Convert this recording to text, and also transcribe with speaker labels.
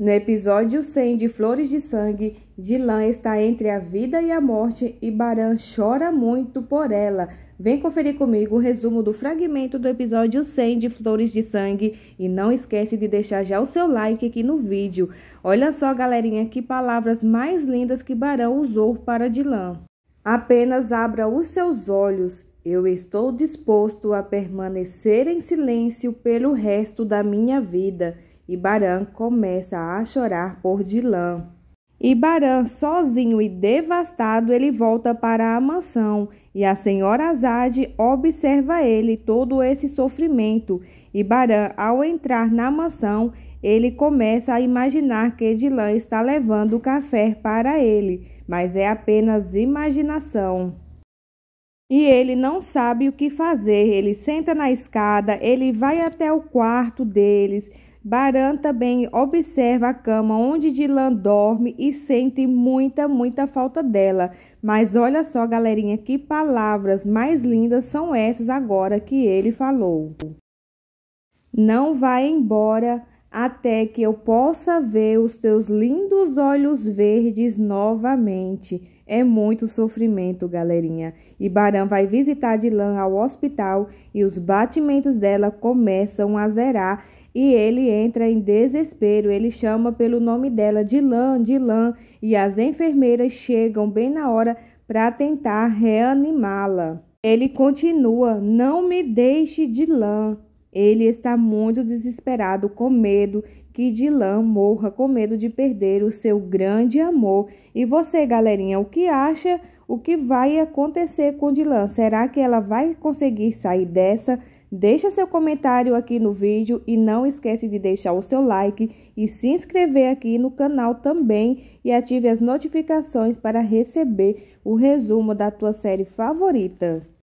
Speaker 1: No episódio 100 de Flores de Sangue, Dilan está entre a vida e a morte e Baran chora muito por ela. Vem conferir comigo o resumo do fragmento do episódio 100 de Flores de Sangue e não esquece de deixar já o seu like aqui no vídeo. Olha só, galerinha, que palavras mais lindas que Barão usou para Dilan. Apenas abra os seus olhos. Eu estou disposto a permanecer em silêncio pelo resto da minha vida e Baran começa a chorar por Dilã. E Baran, sozinho e devastado, ele volta para a mansão e a senhora Azade observa ele todo esse sofrimento. E Baran, ao entrar na mansão, ele começa a imaginar que Dilan está levando café para ele, mas é apenas imaginação. E ele não sabe o que fazer. Ele senta na escada, ele vai até o quarto deles, Baran também observa a cama onde Dilan dorme e sente muita, muita falta dela. Mas olha só, galerinha, que palavras mais lindas são essas agora que ele falou. Não vai embora até que eu possa ver os teus lindos olhos verdes novamente. É muito sofrimento, galerinha. E Baran vai visitar Dilan ao hospital e os batimentos dela começam a zerar e ele entra em desespero. Ele chama pelo nome dela, Dilan, Dilan, e as enfermeiras chegam bem na hora para tentar reanimá-la. Ele continua: Não me deixe, Dilan. Ele está muito desesperado, com medo que Dilan morra, com medo de perder o seu grande amor. E você, galerinha, o que acha? O que vai acontecer com Dilan? Será que ela vai conseguir sair dessa? Deixa seu comentário aqui no vídeo e não esquece de deixar o seu like e se inscrever aqui no canal também e ative as notificações para receber o resumo da tua série favorita.